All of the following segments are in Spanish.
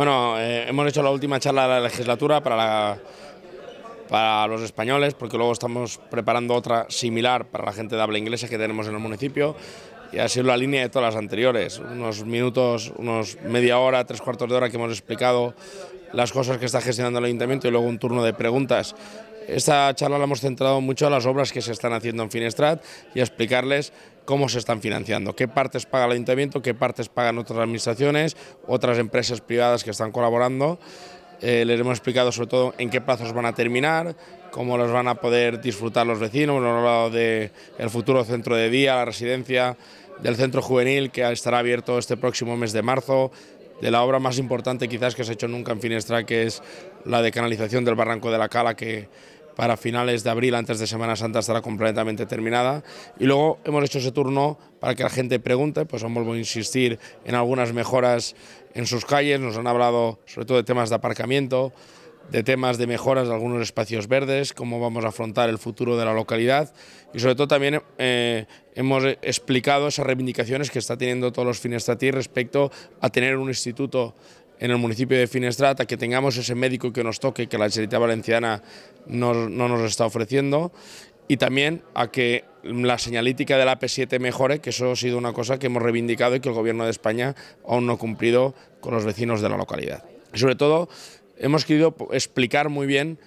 Bueno, eh, hemos hecho la última charla de la legislatura para, para los españoles, porque luego estamos preparando otra similar para la gente de habla inglesa que tenemos en el municipio, y ha sido la línea de todas las anteriores. Unos minutos, unos media hora, tres cuartos de hora que hemos explicado las cosas que está gestionando el ayuntamiento y luego un turno de preguntas esta charla la hemos centrado mucho a las obras que se están haciendo en Finestrat y a explicarles cómo se están financiando, qué partes paga el ayuntamiento, qué partes pagan otras administraciones, otras empresas privadas que están colaborando. Eh, les hemos explicado sobre todo en qué plazos van a terminar, cómo los van a poder disfrutar los vecinos, hemos hablado del futuro centro de día, la residencia, del centro juvenil que estará abierto este próximo mes de marzo, de la obra más importante quizás que se ha hecho nunca en Finestra, que es la de canalización del Barranco de la Cala, que para finales de abril, antes de Semana Santa, estará completamente terminada. Y luego hemos hecho ese turno para que la gente pregunte, pues vuelvo a insistir en algunas mejoras en sus calles, nos han hablado sobre todo de temas de aparcamiento, de temas de mejoras de algunos espacios verdes, cómo vamos a afrontar el futuro de la localidad y sobre todo también eh, hemos explicado esas reivindicaciones que está teniendo todos los finestratis respecto a tener un instituto en el municipio de Finestrat, a que tengamos ese médico que nos toque, que la Generalitat Valenciana no, nos está ofreciendo y también a que la señalítica de la AP7 mejore, que eso ha sido una cosa que hemos reivindicado y que el Gobierno de España aún no ha cumplido con los vecinos de la localidad. sobre todo, Hemos querido explicar muy bien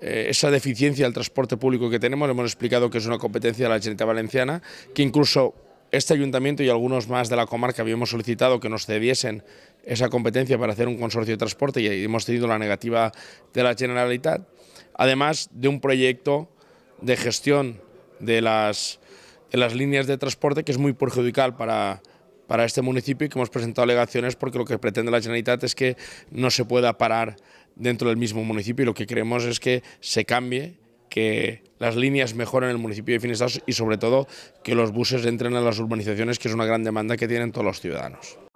eh, esa deficiencia del transporte público que tenemos, hemos explicado que es una competencia de la Generalitat Valenciana, que incluso este ayuntamiento y algunos más de la comarca habíamos solicitado que nos cediesen esa competencia para hacer un consorcio de transporte y hemos tenido la negativa de la Generalitat, además de un proyecto de gestión de las, las líneas de transporte que es muy perjudicial para, para este municipio y que hemos presentado alegaciones porque lo que pretende la Generalitat es que no se pueda parar dentro del mismo municipio y lo que queremos es que se cambie, que las líneas mejoren en el municipio de Finestrat y sobre todo que los buses entren a las urbanizaciones, que es una gran demanda que tienen todos los ciudadanos.